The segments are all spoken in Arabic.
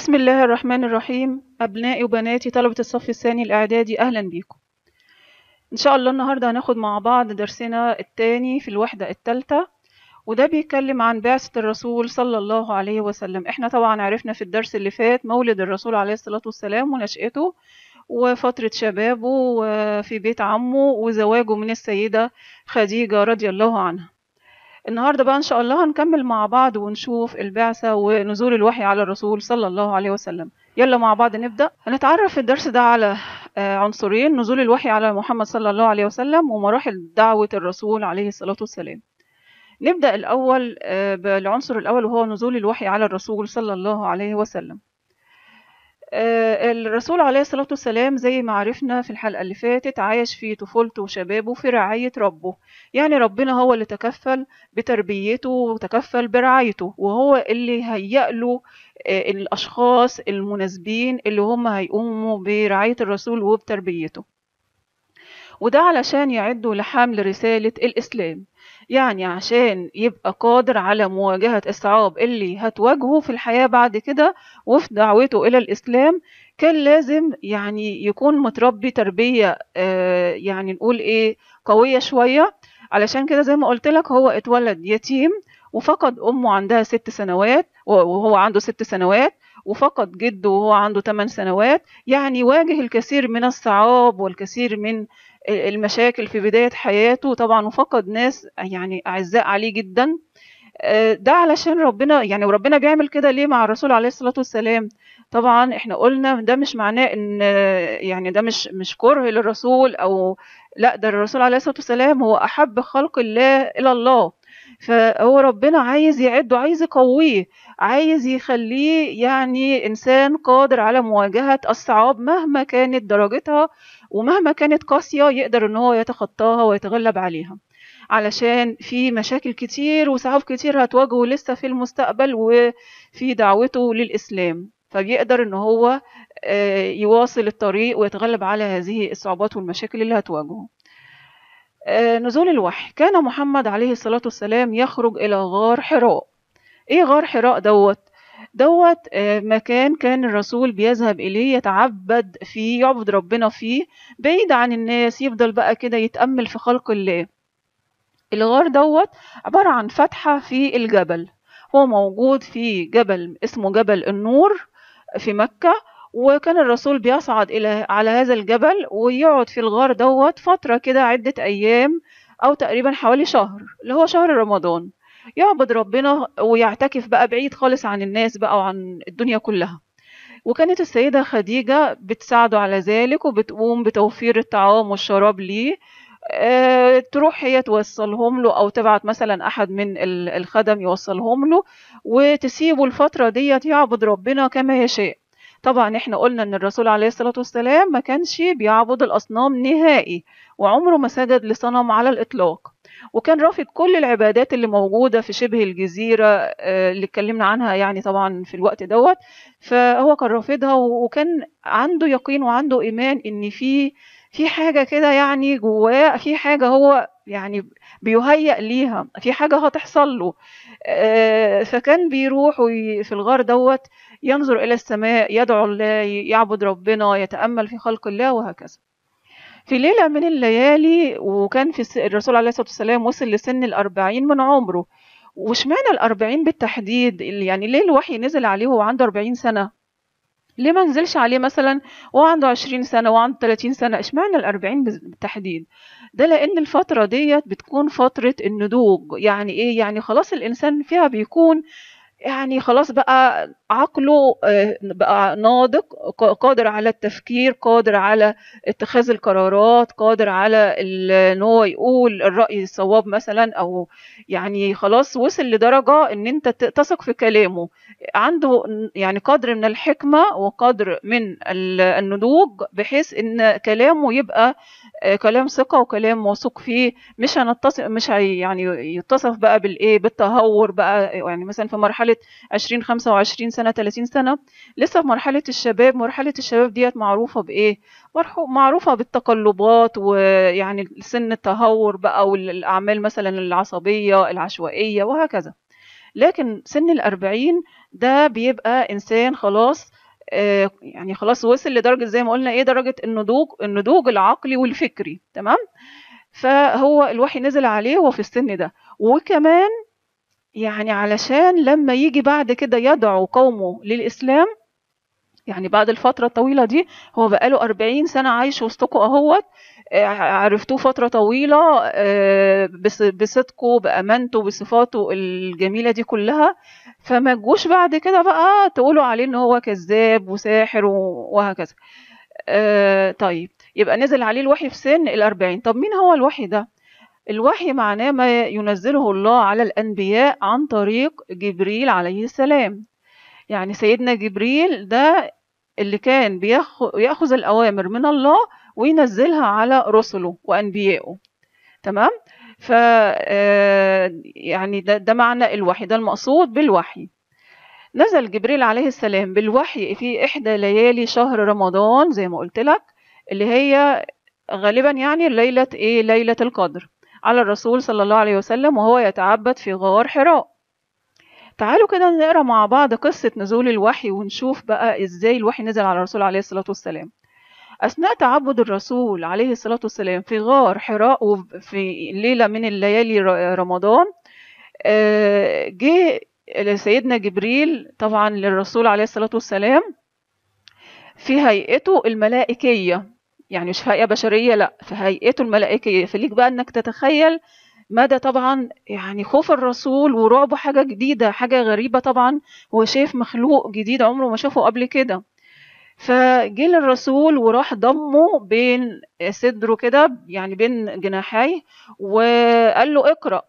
بسم الله الرحمن الرحيم أبنائي وبناتي طلبة الصف الثاني الإعدادي أهلا بيكم إن شاء الله النهاردة هناخد مع بعض درسنا الثاني في الوحدة الثالثة وده بيتكلم عن بعثة الرسول صلى الله عليه وسلم إحنا طبعا عرفنا في الدرس اللي فات مولد الرسول عليه الصلاة والسلام ونشأته وفترة شبابه في بيت عمه وزواجه من السيدة خديجة رضي الله عنها النهارده بقى ان شاء الله هنكمل مع بعض ونشوف البعثه ونزول الوحي على الرسول صلى الله عليه وسلم يلا مع بعض نبدا هنتعرف في الدرس ده على آه، عنصرين نزول الوحي على محمد صلى الله عليه وسلم ومراحل دعوه الرسول عليه الصلاه والسلام نبدا الاول آه، بالعنصر الاول وهو نزول الوحي على الرسول صلى الله عليه وسلم آه، الرسول عليه الصلاة والسلام زي ما عرفنا في الحلقة اللي فاتت عايش في طفولته وشبابه في رعاية ربه يعني ربنا هو اللي تكفل بتربيته وتكفل برعايته وهو اللي هيأ له آه، الأشخاص المناسبين اللي هم هيقوموا برعاية الرسول وبتربيته وده علشان يعدوا لحمل رسالة الإسلام يعني عشان يبقى قادر على مواجهة الصعاب اللي هتواجهه في الحياة بعد كده وفي دعوته إلى الإسلام كان لازم يعني يكون متربي تربية آه، يعني نقول إيه قوية شوية علشان كده زي ما قلت لك هو اتولد يتيم وفقد أمه عندها ست سنوات وهو عنده ست سنوات وفقد جده وهو عنده ثمان سنوات يعني واجه الكثير من الصعاب والكثير من المشاكل في بداية حياته طبعا وفقد ناس يعني أعزاء عليه جدا آه، ده علشان ربنا يعني وربنا بيعمل كده ليه مع الرسول عليه الصلاة والسلام طبعا احنا قلنا ده مش معناه ان يعني ده مش مش كره للرسول او لا ده الرسول عليه الصلاة والسلام هو أحب خلق الله إلى الله فهو ربنا عايز يعده عايز يقويه عايز يخليه يعني إنسان قادر على مواجهة الصعاب مهما كانت درجتها ومهما كانت قاسية يقدر ان هو يتخطاها ويتغلب عليها علشان في مشاكل كتير وصعاب كتير هتواجهه لسه في المستقبل وفي دعوته للإسلام فبيقدر ان هو آه، يواصل الطريق ويتغلب على هذه الصعوبات والمشاكل اللي هتواجهه آه، نزول الوحي كان محمد عليه الصلاة والسلام يخرج إلى غار حراء إيه غار حراء دوت دوت آه، مكان كان الرسول بيذهب إليه يتعبد فيه يعبد ربنا فيه بعيد عن الناس يفضل بقى كده يتأمل في خلق الله الغار دوت عبارة عن فتحة في الجبل هو موجود في جبل اسمه جبل النور في مكة وكان الرسول بيصعد إلى على هذا الجبل ويقعد في الغار دوت فترة كده عدة أيام أو تقريبا حوالي شهر اللي هو شهر رمضان يعبد ربنا ويعتكف بقى بعيد خالص عن الناس بقى وعن الدنيا كلها وكانت السيدة خديجة بتساعده على ذلك وبتقوم بتوفير الطعام والشراب ليه آه، تروح هي توصلهم له أو تبعت مثلا أحد من الخدم يوصلهم له وتسيبه الفترة ديت يعبد ربنا كما يشاء طبعا احنا قلنا ان الرسول عليه الصلاة والسلام ما كانش بيعبد الأصنام نهائي وعمره ما سجد لصنم على الإطلاق وكان رافض كل العبادات اللي موجودة في شبه الجزيرة آه، اللي اتكلمنا عنها يعني طبعا في الوقت دوت فهو كان رافضها وكان عنده يقين وعنده إيمان إن في في حاجة كده يعني جواه في حاجة هو يعني بيهيأ ليها في حاجة هتحصل له آه، فكان بيروح في الغار دوت ينظر إلى السماء يدعو الله يعبد ربنا يتأمل في خلق الله وهكذا في ليلة من الليالي وكان في الرسول عليه الصلاة والسلام وصل لسن الأربعين من عمره معنى الأربعين بالتحديد يعني ليه الوحي نزل عليه وهو عنده أربعين سنة ليه ما نزلش عليه مثلا وهو عنده عشرين سنة وعنده تلاتين سنة اشمعنى الأربعين بالتحديد ده لأن الفترة ديت بتكون فترة النضوج يعني إيه يعني خلاص الإنسان فيها بيكون يعني خلاص بقى عقله آه، بقى ناضج قادر على التفكير قادر على اتخاذ القرارات قادر على ان هو يقول الراي الصواب مثلا او يعني خلاص وصل لدرجه ان انت تثق في كلامه عنده يعني قدر من الحكمه وقدر من النضوج بحيث ان كلامه يبقى آه، كلام ثقه وكلام موثوق فيه مش هنتصف مش يعني يتصف بقى بالايه بالتهور بقى يعني مثلا في مرحله مرحله 20 25 سنه 30 سنه لسه في مرحله الشباب مرحله الشباب ديت معروفه بايه معروفه بالتقلبات ويعني سن التهور بقى والاعمال مثلا العصبيه العشوائيه وهكذا لكن سن الأربعين ده بيبقى إنسان خلاص آه، يعني خلاص وصل لدرجة زي ما قلنا إيه درجة النضوج النضوج العقلي والفكري تمام فهو الوحي نزل عليه وهو في السن ده وكمان يعني علشان لما يجي بعد كده يدعو قومه للإسلام يعني بعد الفترة الطويلة دي هو بقاله أربعين سنة عايش وسطكوا أهوت آه، عرفتوه فترة طويلة آه، بصدقه بأمانته بصفاته الجميلة دي كلها فما جوش بعد كده بقى تقولوا عليه إن هو كذاب وساحر وهكذا آه، طيب يبقى نزل عليه الوحي في سن الأربعين طب مين هو الوحي ده؟ الوحي معناه ما ينزله الله على الأنبياء عن طريق جبريل عليه السلام يعني سيدنا جبريل ده اللي كان بياخذ الأوامر من الله وينزلها على رسله وأنبيائه تمام ف آه، يعني ده, ده معنى الوحي ده المقصود بالوحي نزل جبريل عليه السلام بالوحي في إحدى ليالي شهر رمضان زي ما قلت لك اللي هي غالبا يعني ليلة إيه ليلة القدر على الرسول صلى الله عليه وسلم وهو يتعبد في غار حراء تعالوا كده نقرا مع بعض قصة نزول الوحي ونشوف بقى ازاي الوحي نزل على الرسول عليه الصلاة والسلام أثناء تعبد الرسول عليه الصلاة والسلام في غار حراء وفي ليلة من الليالي رمضان آه، جه سيدنا جبريل طبعا للرسول عليه الصلاة والسلام في هيئته الملائكية يعني مش في هيئة بشرية لا في هيئته الملائكية فليك بقى انك تتخيل مدى طبعا يعني خوف الرسول ورعبه حاجة جديدة حاجة غريبة طبعا هو شايف مخلوق جديد عمره ما شافه قبل كده فجيل الرسول وراح ضمه بين صدره كده يعني بين جناحيه وقال له اقرأ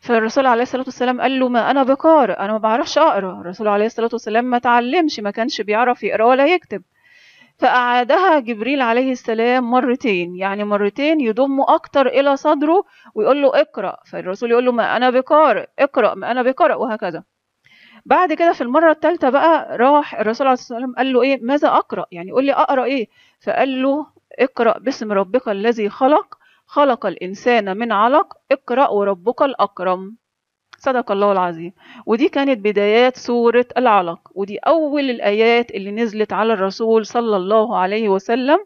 فالرسول عليه الصلاة والسلام قال له ما أنا بقارئ أنا ما بعرفش أقرأ الرسول عليه الصلاة والسلام ما تعلمش ما كانش بيعرف يقرأ ولا يكتب فأعادها جبريل عليه السلام مرتين يعني مرتين يضم أكتر إلى صدره ويقول له اقرأ فالرسول يقول له ما أنا بقارئ اقرأ ما أنا بقرأ وهكذا بعد كده في المرة الثالثة بقى راح الرسول عليه الصلاة والسلام قال له إيه ماذا أقرأ يعني يقول لي أقرأ إيه فقال له اقرأ باسم ربك الذي خلق خلق الإنسان من علق اقرأ وربك الأكرم صدق الله العظيم ودي كانت بدايات سورة العلق ودي أول الآيات اللي نزلت على الرسول صلى الله عليه وسلم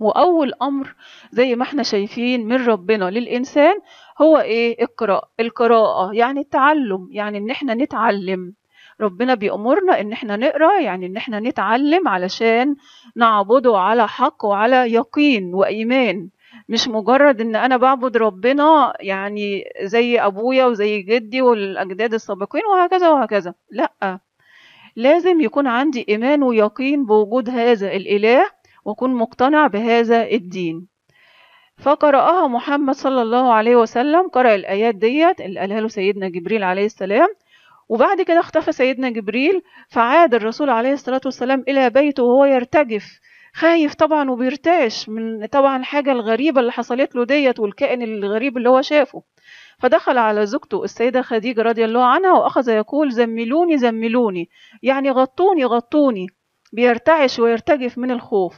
وأول أمر زي ما احنا شايفين من ربنا للإنسان هو إيه اقرأ القراءة يعني التعلم يعني إن احنا نتعلم ربنا بيأمرنا إن احنا نقرأ يعني إن احنا نتعلم علشان نعبده على حق وعلى يقين وإيمان مش مجرد ان انا بعبد ربنا يعني زي ابويا وزي جدي والاجداد السابقين وهكذا وهكذا لا لازم يكون عندي ايمان ويقين بوجود هذا الاله واكون مقتنع بهذا الدين فقرأها محمد صلى الله عليه وسلم قرأ الآيات ديت اللي قالها له سيدنا جبريل عليه السلام وبعد كده اختفى سيدنا جبريل فعاد الرسول عليه الصلاة والسلام إلى بيته وهو يرتجف خايف طبعا وبيرتعش من طبعا الحاجة الغريبة اللي حصلت له ديت والكائن الغريب اللي هو شافه فدخل على زوجته السيدة خديجة رضي الله عنها وأخذ يقول زملوني زملوني يعني غطوني غطوني بيرتعش ويرتجف من الخوف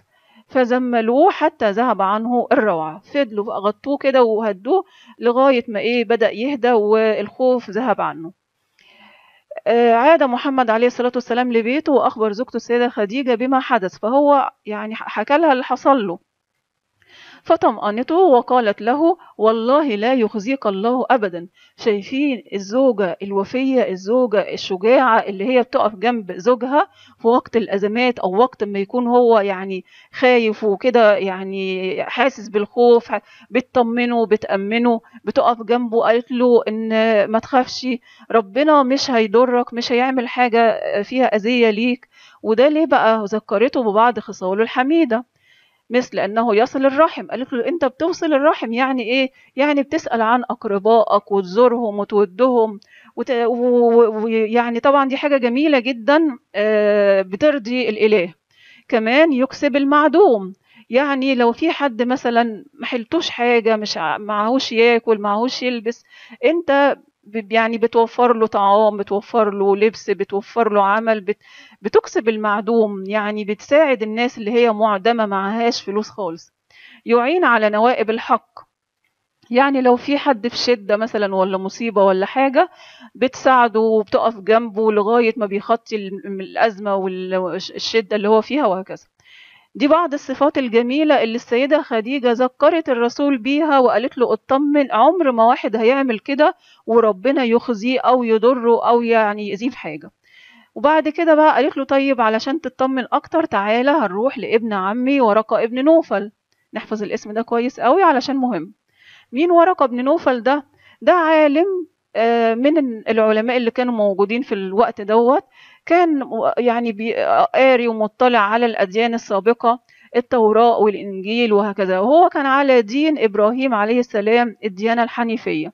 فزملوه حتى ذهب عنه الروعة فضلوا غطوه كده وهدوه لغاية ما إيه بدأ يهدى والخوف ذهب عنه آه، عاد محمد عليه الصلاة والسلام لبيته وأخبر زوجته السيدة خديجة بما حدث فهو يعني حكى لها اللي حصل له فطمأنته وقالت له والله لا يخزيك الله أبدا شايفين الزوجة الوفية الزوجة الشجاعة اللي هي بتقف جنب زوجها في وقت الأزمات أو وقت ما يكون هو يعني خايف وكده يعني حاسس بالخوف بتطمنه بتأمنه بتقف جنبه قالت له إن ما تخافش ربنا مش هيضرك مش هيعمل حاجة فيها أذية ليك وده ليه بقى ذكرته ببعض خصاله الحميده مثل أنه يصل الرحم قالت له أنت بتوصل الرحم يعني إيه؟ يعني بتسأل عن أقربائك وتزورهم وتودهم وت... ويعني طبعا دي حاجة جميلة جدا آه، بترضي الإله كمان يكسب المعدوم يعني لو في حد مثلا محلتوش حاجه مش معهوش ياكل معهوش يلبس انت يعني بتوفر له طعام بتوفر له لبس بتوفر له عمل بت... بتكسب المعدوم يعني بتساعد الناس اللي هي معدمة معهاش فلوس خالص يعين على نوائب الحق يعني لو في حد في شدة مثلا ولا مصيبة ولا حاجة بتساعده وبتقف جنبه لغاية ما بيخطي الأزمة والشدة اللي هو فيها وهكذا دي بعض الصفات الجميلة اللي السيدة خديجة ذكرت الرسول بيها وقالت له اطمن عمر ما واحد هيعمل كده وربنا يخزيه أو يضره أو يعني يأذيه في حاجة وبعد كده بقى قالت له طيب علشان تطمن أكتر تعالى هنروح لابن عمي ورقة ابن نوفل نحفظ الاسم ده كويس قوي علشان مهم مين ورقة ابن نوفل ده ده عالم آه، من العلماء اللي كانوا موجودين في الوقت دوت كان يعني قاري ومطلع على الأديان السابقة التوراة والإنجيل وهكذا وهو كان على دين إبراهيم عليه السلام الديانة الحنيفية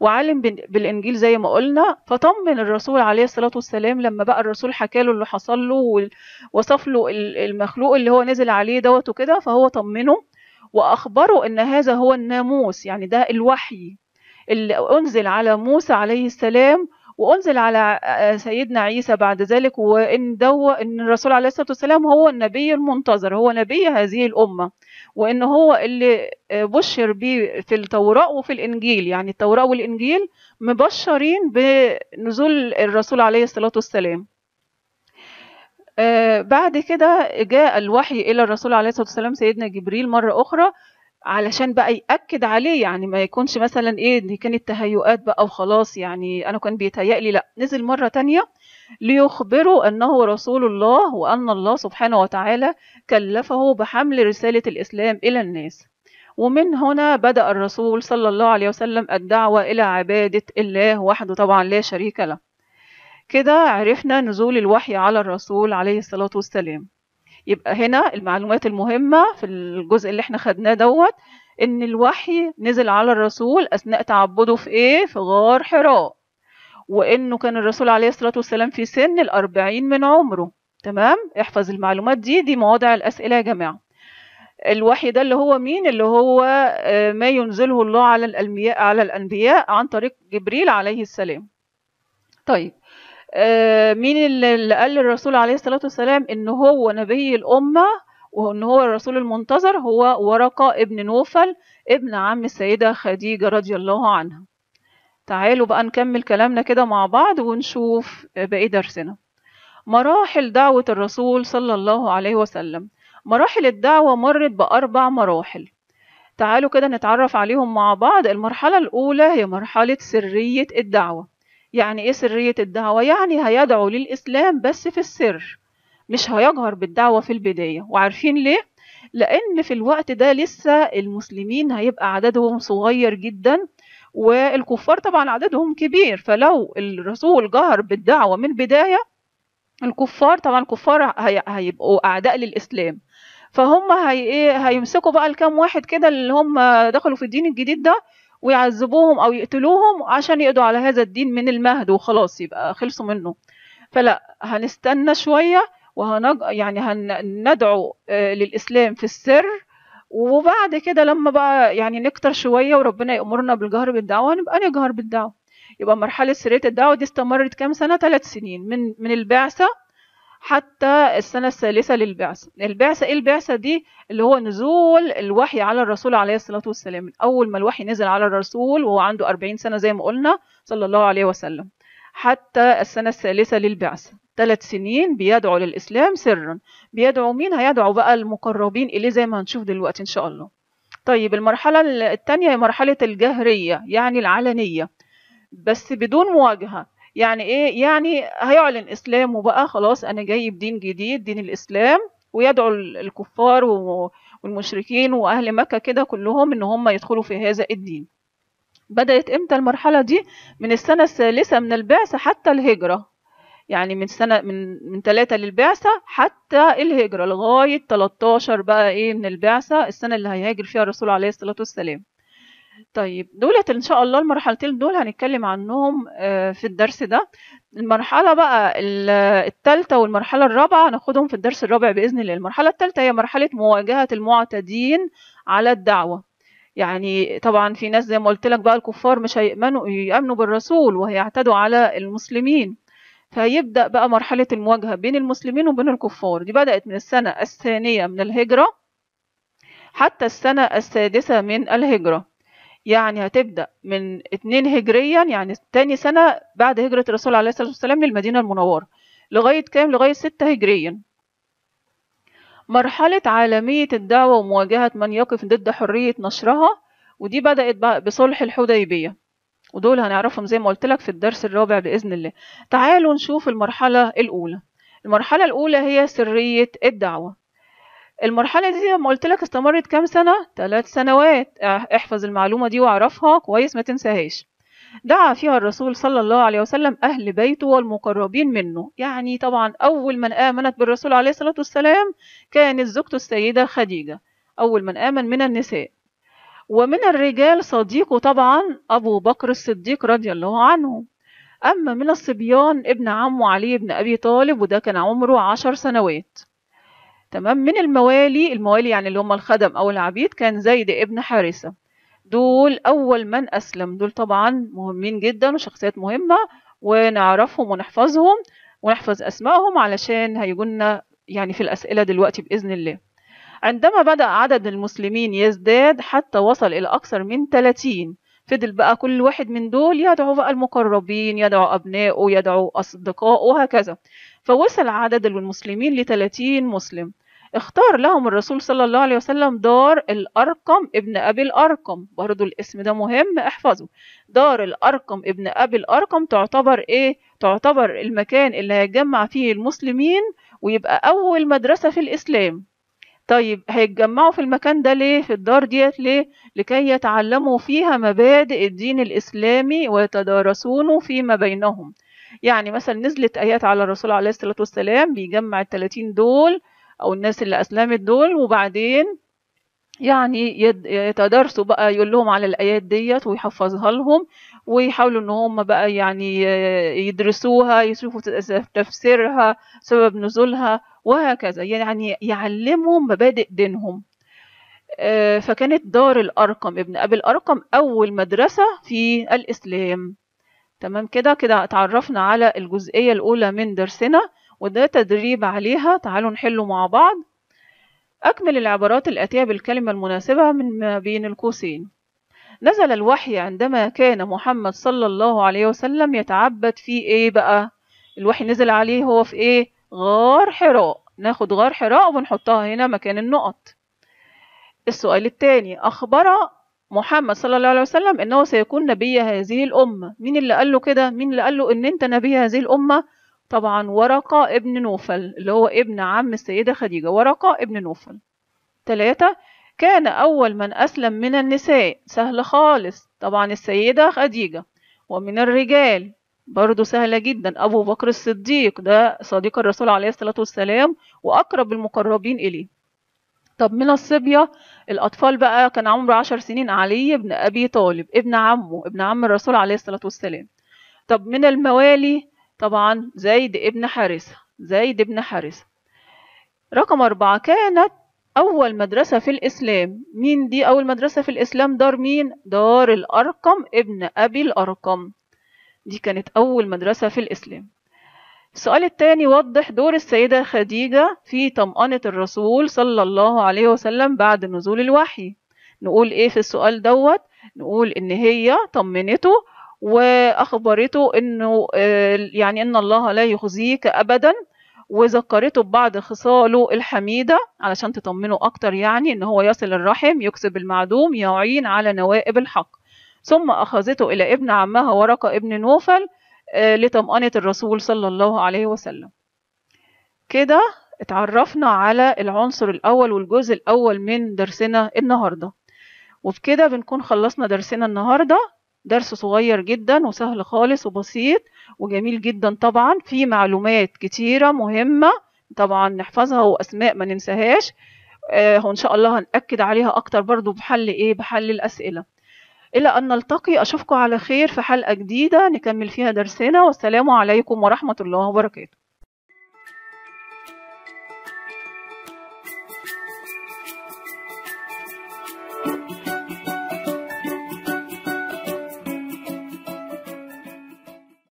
وعلم بالإنجيل زي ما قلنا فطمن الرسول عليه الصلاة والسلام لما بقى الرسول حكى له اللي حصل له ووصف له المخلوق اللي هو نزل عليه دوت وكده فهو طمنه وأخبره إن هذا هو الناموس يعني ده الوحي اللي أنزل على موسى عليه السلام وأنزل على آه، سيدنا عيسى بعد ذلك وإن دو إن الرسول عليه الصلاة والسلام هو النبي المنتظر هو نبي هذه الأمة وإن هو اللي آه، بشر به في التوراة وفي الإنجيل يعني التوراة والإنجيل مبشرين بنزول الرسول عليه الصلاة والسلام آه، بعد كده جاء الوحي إلى الرسول عليه الصلاة والسلام سيدنا جبريل مرة أخرى علشان بقى يأكد عليه يعني ما يكونش مثلا ايه دي كانت تهيؤات بقى وخلاص يعني انا كان بيتهيألي لا نزل مرة تانية ليخبره انه رسول الله وان الله سبحانه وتعالى كلفه بحمل رسالة الاسلام الى الناس ومن هنا بدأ الرسول صلى الله عليه وسلم الدعوة الى عبادة الله وحده طبعا لا شريك له كده عرفنا نزول الوحي على الرسول عليه الصلاة والسلام يبقى هنا المعلومات المهمة في الجزء اللي احنا خدناه دوت ان الوحي نزل على الرسول اثناء تعبده في ايه في غار حراء وانه كان الرسول عليه الصلاة والسلام في سن الاربعين من عمره تمام احفظ المعلومات دي دي مواضع الاسئلة يا جماعة الوحي ده اللي هو مين اللي هو آه، ما ينزله الله على الانبياء على الانبياء عن طريق جبريل عليه السلام طيب آه، مين اللي قال للرسول عليه الصلاة والسلام إن هو نبي الأمة وإن هو الرسول المنتظر هو ورقة ابن نوفل ابن عم السيدة خديجة رضي الله عنها تعالوا بقى نكمل كلامنا كده مع بعض ونشوف باقي درسنا مراحل دعوة الرسول صلى الله عليه وسلم مراحل الدعوة مرت بأربع مراحل تعالوا كده نتعرف عليهم مع بعض المرحلة الأولى هي مرحلة سرية الدعوة يعني ايه سرية الدعوة يعني هيدعو للإسلام بس في السر مش هيجهر بالدعوة في البداية وعارفين ليه لأن في الوقت ده لسه المسلمين هيبقى عددهم صغير جدا والكفار طبعا عددهم كبير فلو الرسول جهر بالدعوة من البداية الكفار طبعا الكفار هيبقوا أعداء للإسلام فهم هي ايه هيمسكوا بقى الكام واحد كده اللي هم دخلوا في الدين الجديد ده ويعذبوهم او يقتلوهم عشان يقضوا على هذا الدين من المهد وخلاص يبقى خلصوا منه فلا هنستنى شويه وهنج يعني هندعو آه، للاسلام في السر وبعد كده لما بقى يعني نكتر شويه وربنا يامرنا بالجهر بالدعوه هنبقى نجهر بالدعوه يبقى مرحله سريه الدعوه دي استمرت كام سنه ثلاث سنين من من البعثه حتى السنة الثالثة للبعثة البعثة إيه البعثة دي اللي هو نزول الوحي على الرسول عليه الصلاة والسلام أول ما الوحي نزل على الرسول وهو عنده 40 سنة زي ما قلنا صلى الله عليه وسلم حتى السنة الثالثة للبعثة ثلاث سنين بيدعو للإسلام سرا بيدعو مين هيدعو بقى المقربين إليه زي ما هنشوف دلوقتي إن شاء الله طيب المرحلة الثانية هي مرحلة الجهرية يعني العلنية بس بدون مواجهة يعني ايه يعني هيعلن اسلامه بقى خلاص انا جاي بدين جديد دين الاسلام ويدعو الكفار والمشركين واهل مكه كده كلهم ان هم يدخلوا في هذا الدين بدات امتى المرحله دي من السنه الثالثه من البعثه حتى الهجره يعني من سنة من من ثلاثة للبعثة حتى الهجرة لغاية 13 بقى إيه من البعثة السنة اللي هيهاجر فيها الرسول عليه الصلاة والسلام طيب دولت ان شاء الله المرحلتين دول هنتكلم عنهم آه، في الدرس ده المرحله بقى الثالثه والمرحله الرابعه هناخدهم في الدرس الرابع باذن الله المرحله الثالثه هي مرحله مواجهه المعتدين على الدعوه يعني طبعا في ناس زي ما قلت لك بقى الكفار مش هيامنوا يامنوا بالرسول وهيعتدوا على المسلمين فيبدا بقى مرحله المواجهه بين المسلمين وبين الكفار دي بدات من السنه الثانيه من الهجره حتى السنه السادسه من الهجره يعني هتبدأ من 2 هجريا يعني تاني سنة بعد هجرة الرسول عليه الصلاة والسلام للمدينة المنورة لغاية كام؟ لغاية 6 هجريا مرحلة عالمية الدعوة ومواجهة من يقف ضد حرية نشرها ودي بدأت بصلح الحديبية ودول هنعرفهم زي ما قلت لك في الدرس الرابع بإذن الله تعالوا نشوف المرحلة الأولى المرحلة الأولى هي سرية الدعوة المرحلة دي لما قلت لك استمرت كام سنة؟ ثلاث سنوات احفظ المعلومة دي واعرفها كويس ما تنساهاش دعا فيها الرسول صلى الله عليه وسلم أهل بيته والمقربين منه يعني طبعا أول من آمنت بالرسول عليه الصلاة والسلام كانت زوجته السيدة خديجة أول من آمن من النساء ومن الرجال صديقه طبعا أبو بكر الصديق رضي الله عنه أما من الصبيان ابن عمه علي بن أبي طالب وده كان عمره عشر سنوات تمام من الموالي الموالي يعني اللي هم الخدم أو العبيد كان زيد ابن حارثة دول أول من أسلم دول طبعا مهمين جدا وشخصيات مهمة ونعرفهم ونحفظهم ونحفظ أسمائهم علشان هيجونا يعني في الأسئلة دلوقتي بإذن الله عندما بدأ عدد المسلمين يزداد حتى وصل إلى أكثر من 30 فضل بقى كل واحد من دول يدعو بقى المقربين يدعو أبنائه يدعو أصدقائه وهكذا فوصل عدد المسلمين ل 30 مسلم اختار لهم الرسول صلى الله عليه وسلم دار الأرقم ابن أبي الأرقم برضو الاسم ده مهم احفظه دار الأرقم ابن أبي الأرقم تعتبر إيه؟ تعتبر المكان اللي هيتجمع فيه المسلمين ويبقى أول مدرسة في الإسلام طيب هيتجمعوا في المكان ده ليه في الدار ديت ليه لكي يتعلموا فيها مبادئ الدين الإسلامي ويتدارسونه فيما بينهم يعني مثلا نزلت آيات على الرسول عليه الصلاة والسلام بيجمع التلاتين دول او الناس اللي اسلمت دول وبعدين يعني يتدارسوا بقى يقول لهم على الايات ديت ويحفظها لهم ويحاولوا ان هم بقى يعني يدرسوها يشوفوا تفسيرها سبب نزولها وهكذا يعني يعلمهم مبادئ دينهم آه، فكانت دار الارقم ابن ابي الارقم اول مدرسه في الاسلام تمام كده كده اتعرفنا على الجزئيه الاولى من درسنا وده تدريب عليها تعالوا نحله مع بعض أكمل العبارات الآتية بالكلمة المناسبة من ما بين القوسين نزل الوحي عندما كان محمد صلى الله عليه وسلم يتعبد في إيه بقى الوحي نزل عليه هو في إيه غار حراء ناخد غار حراء ونحطها هنا مكان النقط السؤال الثاني أخبر محمد صلى الله عليه وسلم انه سيكون نبي هذه الامه مين اللي قال له كده مين اللي قال له ان انت نبي هذه الامه طبعا ورقة ابن نوفل اللي هو ابن عم السيدة خديجة ورقة ابن نوفل تلاتة كان أول من أسلم من النساء سهل خالص طبعا السيدة خديجة ومن الرجال برضه سهلة جدا أبو بكر الصديق ده صديق الرسول عليه الصلاة والسلام وأقرب المقربين إليه طب من الصبية الأطفال بقى كان عمره عشر سنين علي بن أبي طالب ابن عمه ابن عم الرسول عليه الصلاة والسلام طب من الموالي طبعا زيد ابن حارثة زيد ابن حارثة رقم أربعة كانت أول مدرسة في الإسلام مين دي أول مدرسة في الإسلام دار مين؟ دار الأرقم ابن أبي الأرقم دي كانت أول مدرسة في الإسلام السؤال الثاني وضح دور السيدة خديجة في طمأنة الرسول صلى الله عليه وسلم بعد نزول الوحي نقول إيه في السؤال دوت نقول إن هي طمنته واخبرته انه آه، يعني ان الله لا يخزيك ابدا وذكرته ببعض خصاله الحميدة علشان تطمنه أكتر يعني إن هو يصل الرحم يكسب المعدوم يعين على نوائب الحق ثم أخذته إلى ابن عمها ورقة ابن نوفل آه، لطمأنة الرسول صلى الله عليه وسلم كده اتعرفنا على العنصر الأول والجزء الأول من درسنا النهاردة وبكده بنكون خلصنا درسنا النهاردة درس صغير جدا وسهل خالص وبسيط وجميل جدا طبعا في معلومات كتيرة مهمة طبعا نحفظها وأسماء ما ننساهاش آه وإن شاء الله هنأكد عليها أكتر برضو بحل إيه بحل الأسئلة إلى أن نلتقي أشوفكم على خير في حلقة جديدة نكمل فيها درسنا والسلام عليكم ورحمة الله وبركاته